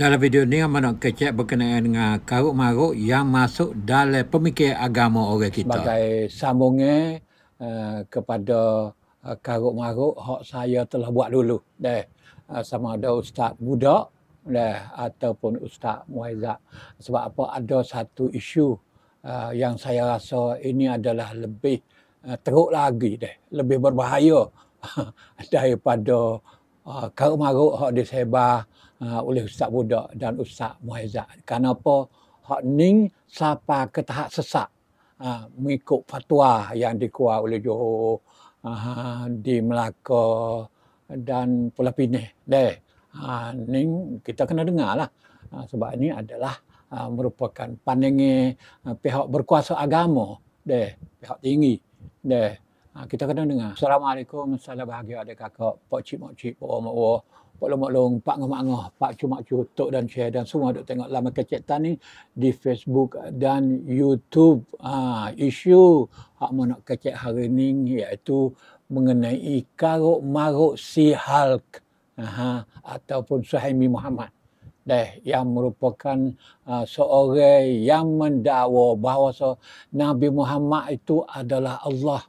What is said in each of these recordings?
Dalam video ni kami nak kecek berkenaan dengan karut marut yang masuk dalam pemikir agama orang kita. Sebagai sambungnya uh, eh, kepada uh, eh, karut marut hak saya telah buat dulu. Deh. Uh, eh, sama ada Ustaz Buddha deh, ataupun Ustaz Muhaizah. Sebab apa ada satu isu uh, yang saya rasa ini adalah lebih uh, teruk lagi deh. Lebih berbahaya daripada uh, uh, ah, karmaruk hak disebar uh, oleh Ustaz Budak dan Ustaz Muhaizat. Kenapa hak ning siapa ke tahap sesak uh, mengikut fatwa yang dikuat oleh Johor uh, di Melaka dan Pulau Pinih. uh, ning kita kena dengar lah. Uh, sebab ini adalah uh, merupakan pandangan uh, pihak berkuasa agama. Deh, pihak tinggi. Deh, Ha, kita kena dengar. Assalamualaikum, salam bahagia ada kakak, pak cik mak cik, pak mak wah, pak lu mak long, pak ngomak ngoh, pak cuma mak dan saya dan semua ada tengok lama kecek tan ni di Facebook dan YouTube. Ha, isu hak mau nak kecek hari ni iaitu mengenai karuk maruk si Hulk Aha, ataupun Suhaimi Muhammad deh yang merupakan uh, seorang yang mendakwa bahawa Nabi Muhammad itu adalah Allah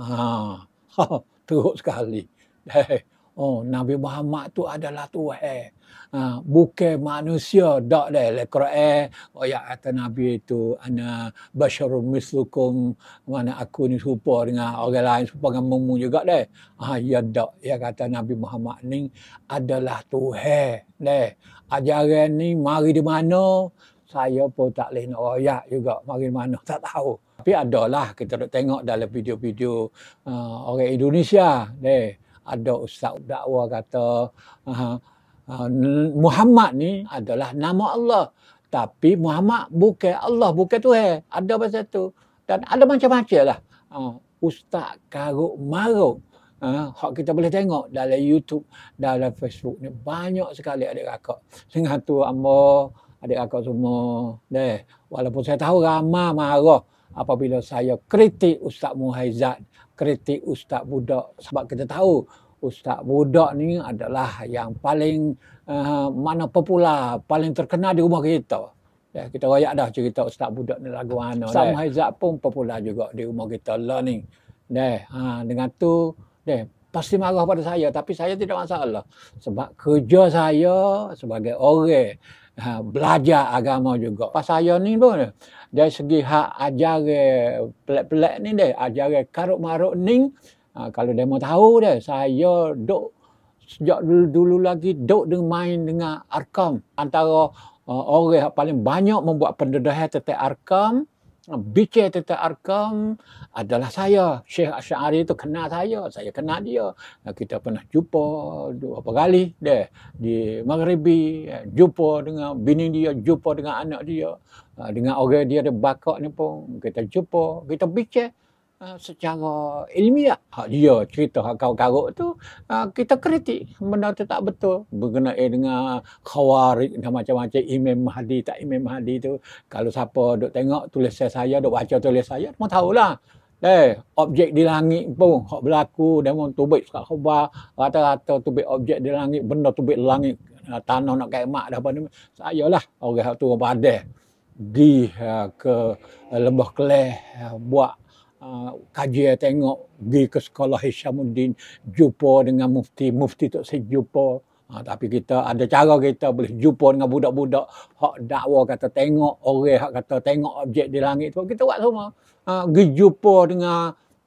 Ha, teruk sekali. Hey, oh, Nabi Muhammad tu adalah Tuhan. Eh. Ha, bukan manusia dak deh le Quran oh ya kata nabi itu ana basyarum mislukum mana aku ni serupa dengan orang lain serupa dengan mumu juga deh ha ah, ya dak ya kata nabi Muhammad ni adalah Tuhan deh ajaran ni mari di mana saya pun tak boleh nak royak juga. Mari mana tak tahu. Tapi adalah kita nak tengok dalam video-video uh, orang Indonesia. Deh, ada Ustaz dakwah kata uh, uh, Muhammad ni adalah nama Allah. Tapi Muhammad bukan Allah, bukan Tuhan. Ada pasal tu. Dan ada macam-macam lah. Uh, Ustaz karuk maruk. Uh, kita boleh tengok dalam YouTube, dalam Facebook ni. Banyak sekali ada kakak. Dengan tu, Allah adik-adik semua. Deh, walaupun saya tahu ramai marah apabila saya kritik Ustaz Muhaizat, kritik Ustaz Budak sebab kita tahu Ustaz Budak ni adalah yang paling uh, mana popular, paling terkenal di rumah kita. Ya, kita royak dah cerita Ustaz Budak ni lagu mana. Ustaz Muhaizat pun popular juga di rumah kita lah ni. Deh, ha, dengan tu, deh, pasti marah pada saya tapi saya tidak masalah sebab kerja saya sebagai orang ha, belajar agama juga. Pas saya ni pun dari segi hak ajar pelak pelak ni deh, ajar karuk maruk ni ha, kalau dia mau tahu deh saya dok sejak dulu, dulu lagi dok dengan main dengan arkam antara uh, orang yang paling banyak membuat pendedahan tentang arkam Bicara tentang Arkam adalah saya. Syekh Asyari itu kenal saya. Saya kenal dia. Eh, kita pernah jumpa dua apa kali deh di Maghribi. Eh, jumpa dengan bini dia, jumpa dengan anak dia. Eh, dengan orang dia ada bakat ni pun. Kita jumpa, kita bicara. Ah, secara ilmiah hak dia cerita hak karuk-karuk tu ah, kita kritik benda tu tak betul berkenaan dengan khawarij dan macam-macam imam mahdi tak imam mahdi tu kalau siapa duk tengok tulis saya duk baca tulis saya semua tahulah Eh, objek di langit pun hak berlaku dan pun tubik sekat khabar rata-rata tubik objek di langit benda tubik langit ah, tanah nak kaya mak dah benda saya lah orang yang turun padah di ke lembah kelih buat uh, ah, kajian tengok pergi ke sekolah Hishamuddin jumpa dengan mufti mufti tak saya jumpa ha, tapi kita ada cara kita boleh jumpa dengan budak-budak hak dakwa kata tengok orang hak kata tengok objek di langit tu kita buat semua ha, pergi jumpa dengan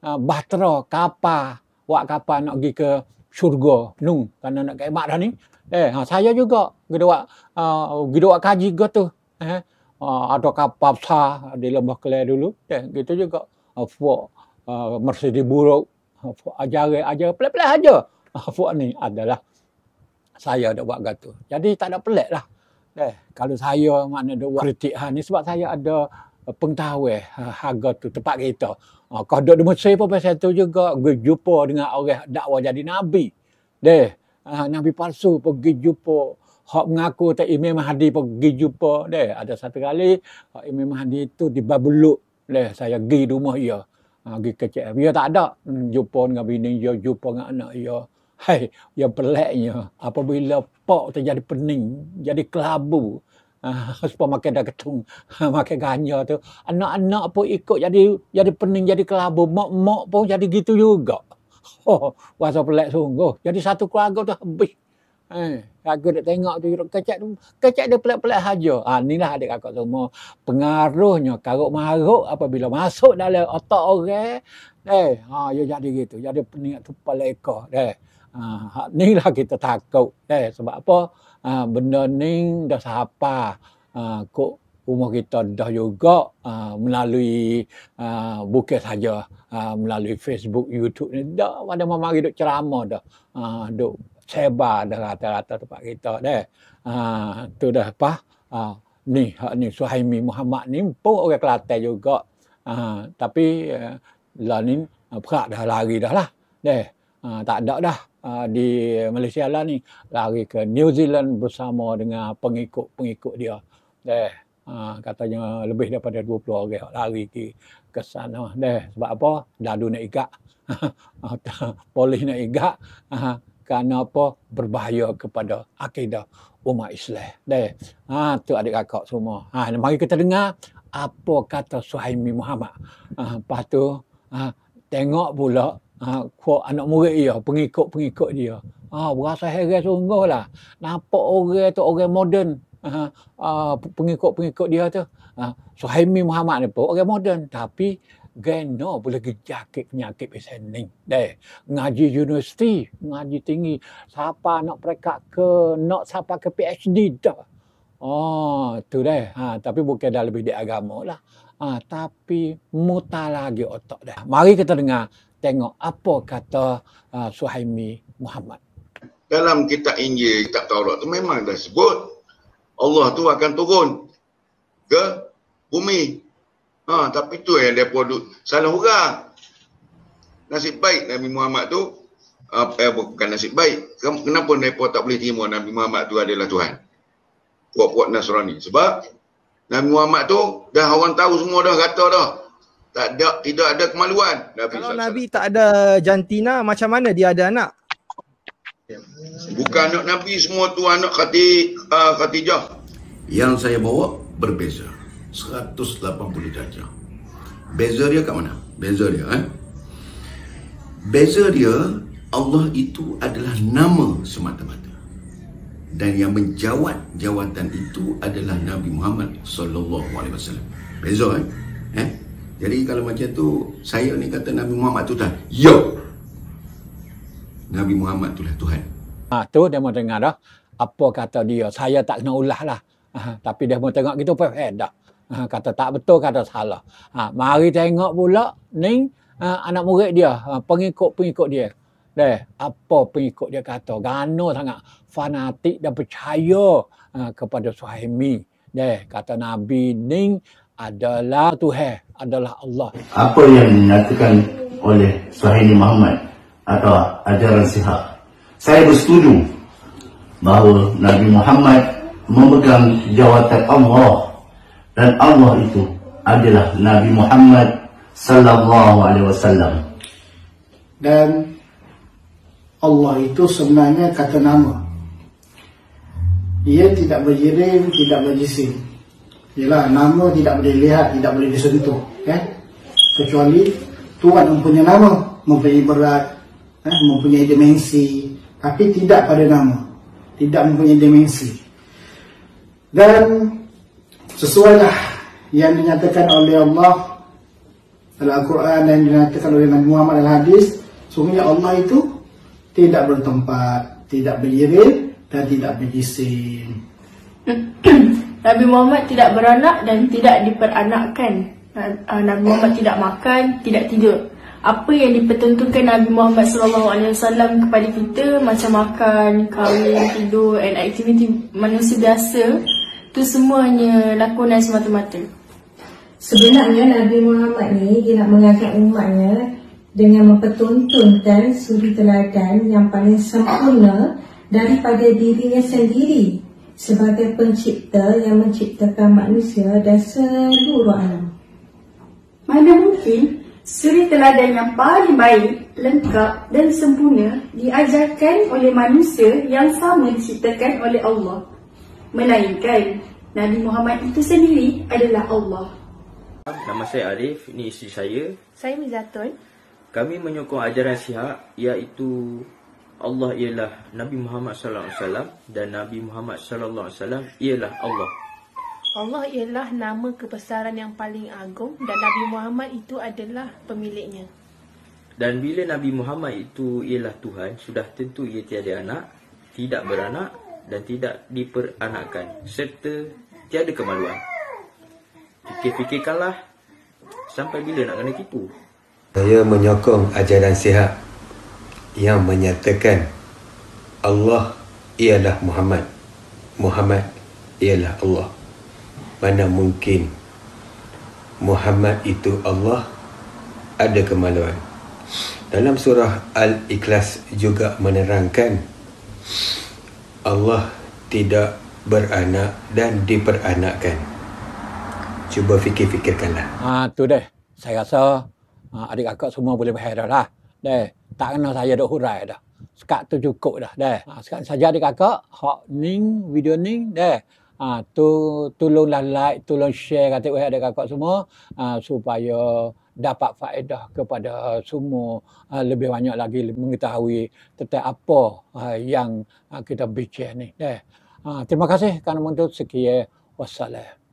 uh, bahtera kapal buat kapal nak pergi ke syurga nung kan nak kemat dah ni eh ha, saya juga gitu buat uh, kita buat kaji gitu. eh uh, ada kapal besar di lembah kelai dulu eh, gitu juga Ah, fuak uh, ah, Mercedes buruk, ah, fuak ajarin aja pelik-pelik aja. Fuak ni adalah saya dah buat gitu. Jadi tak ada pelik lah. Eh, kalau saya mana dia buat kritik ha, ni sebab saya ada pengetahui uh, harga tu tempat kita. Uh, kau duduk di Mesir pun pasal tu juga. Gue jumpa dengan orang dakwa jadi Nabi. Deh, uh, Nabi palsu pergi jumpa. Hak mengaku tak Imam Mahdi pergi jumpa. Deh, ada satu kali Imam Mahdi itu di Babuluk leh saya pergi rumah ia ha, pergi kecil dia tak ada hmm, jumpa dengan bini dia jumpa dengan anak dia hai yang peliknya apabila pak terjadi pening jadi kelabu ha, sebab makan dah ketung ha, makan ganja tu anak-anak pun ikut jadi jadi pening jadi kelabu mak-mak pun jadi gitu juga Oh, wasa pelik sungguh. Jadi satu keluarga tu habis Eh, aku dah tengok tu kacak tu. kacak dia pelak-pelak saja. Ha, inilah adik kakak semua. Pengaruhnya karuk maruk apabila masuk dalam otak orang. Eh, ha, dia jadi gitu. Jadi peningat tu pelat ekor. Eh, ha, inilah ha, kita takut. Eh, sebab apa? Ha, benda ni dah sahapa. Ha, kok rumah kita dah juga uh, melalui uh, ha, bukit saja uh, melalui Facebook YouTube ni dah pada mama hidup ceramah dah uh, duk sebar dah rata-rata tempat kita dah. Ha, tu dah apa? Ha, ni hak ni Suhaimi Muhammad ni pun orang Kelantan juga. Ha, tapi uh, ni eh, perak dah lari dah lah. Dah. Ha, tak ada dah ha, di Malaysia lah ni lari ke New Zealand bersama dengan pengikut-pengikut dia. Dah. Ha, katanya lebih daripada 20 orang lari ke ke sana deh sebab apa dadu nak igak ha, polis nak igak kerana apa berbahaya kepada akidah umat Islam. Dah. Ha tu adik kakak semua. Ha mari kita dengar apa kata Suhaimi Muhammad. Ha lepas tu ha, tengok pula ha, kuat anak murid dia, pengikut-pengikut dia. Ha berasa heran sungguhlah. Nampak orang tu orang moden. Ha, ha, pengikut-pengikut dia tu. Ha, Suhaimi Muhammad ni pun orang moden tapi geno boleh gejakit penyakit pasien ni. Deh, ngaji universiti, ngaji tinggi, siapa nak mereka ke, nak siapa ke PhD dah. Oh, tu deh. Ha, tapi bukan dah lebih di agama lah. Ha, tapi muta lagi otak dah. Mari kita dengar tengok apa kata uh, Suhaimi Muhammad. Dalam kitab Injil, kitab Taurat tu memang dah sebut Allah tu akan turun ke bumi Ha, tapi tu yang dia produk salah orang. Nasib baik Nabi Muhammad tu uh, eh, bukan nasib baik. Kenapa mereka tak boleh terima Nabi Muhammad tu adalah Tuhan? Puak-puak Nasrani. Sebab Nabi Muhammad tu dah orang tahu semua dah kata dah. Tak ada, tidak ada kemaluan. Nabi Kalau Nabi tak ada jantina, macam mana dia ada anak? Bukan anak Nabi semua tu anak khati, ah, Khatijah. Yang saya bawa berbeza. 180 darjah. Beza dia kat mana? Beza dia kan? Beza dia Allah itu adalah nama semata-mata. Dan yang menjawat jawatan itu adalah Nabi Muhammad sallallahu alaihi wasallam. Beza kan? Eh? Jadi kalau macam tu saya ni kata Nabi Muhammad tu dah. Yo. Nabi Muhammad tu lah Tuhan. Ha, tu dia mau dengar dah. Apa kata dia? Saya tak kena ulah lah. Ha, tapi dia mau tengok gitu perfect dah. Ha, kata tak betul kata salah. Ha mari tengok pula ni ha, anak murid dia, ha, pengikut-pengikut dia. Deh, apa pengikut dia kata? Gano sangat fanatik dan percaya ha, kepada suami. Deh, kata Nabi ni adalah Tuhan, adalah Allah. Apa yang dinyatakan oleh Suhaimi Muhammad atau ajaran sihat? Saya bersetuju bahawa Nabi Muhammad memegang jawatan Allah dan Allah itu adalah Nabi Muhammad sallallahu alaihi wasallam. Dan Allah itu sebenarnya kata nama. Ia tidak berjirim, tidak berjisim. Yalah nama tidak boleh lihat, tidak boleh disentuh, eh? Kecuali Tuhan mempunyai nama, mempunyai berat, eh? mempunyai dimensi, tapi tidak pada nama. Tidak mempunyai dimensi. Dan Sesuailah yang dinyatakan oleh Allah dalam Al-Quran dan yang dinyatakan oleh Nabi Muhammad dalam hadis, sungguhnya Allah itu tidak bertempat, tidak beririn dan tidak berisim. Nabi Muhammad tidak beranak dan tidak diperanakkan. Ah, Nabi Muhammad tidak makan, tidak tidur. Apa yang dipertentukan Nabi Muhammad SAW kepada kita macam makan, kahwin, tidur and aktiviti manusia biasa tu semuanya lakonan semata-mata. Sebenarnya Nabi Muhammad ni dia nak mengangkat umatnya dengan mempertuntunkan suri teladan yang paling sempurna daripada dirinya sendiri sebagai pencipta yang menciptakan manusia dan seluruh alam. Mana mungkin suri teladan yang paling baik, lengkap dan sempurna diajarkan oleh manusia yang sama diciptakan oleh Allah. Melainkan Nabi Muhammad itu sendiri adalah Allah. Nama saya Arif, ini isteri saya. Saya Mizatun. Kami menyokong ajaran sihat iaitu Allah ialah Nabi Muhammad sallallahu alaihi wasallam dan Nabi Muhammad sallallahu alaihi wasallam ialah Allah. Allah ialah nama kebesaran yang paling agung dan Nabi Muhammad itu adalah pemiliknya. Dan bila Nabi Muhammad itu ialah Tuhan, sudah tentu ia tiada anak, tidak beranak dan tidak diperanakan, serta tiada kemaluan. Fikir-fikirkanlah sampai bila nak kena tipu. Saya menyokong ajaran sihat yang menyatakan Allah ialah Muhammad. Muhammad ialah Allah. Mana mungkin Muhammad itu Allah ada kemaluan. Dalam surah Al-Ikhlas juga menerangkan Allah tidak beranak dan diperanakkan. Cuba fikir-fikirkanlah. Ha, tu deh. Saya rasa ha, adik kakak semua boleh berhairah lah. Deh, tak kena saya dah hurai dah. Sekat tu cukup dah. Deh. Ha, sekarang saja adik kakak, hot ning, video ning, deh. Ha, tu, tolonglah like, tolong share kata-kata adik kakak semua. Ha, supaya dapat faedah kepada uh, semua uh, lebih banyak lagi mengetahui tentang apa uh, yang kita bincang ni. Eh, terima kasih kerana menonton. Sekian. Wassalam.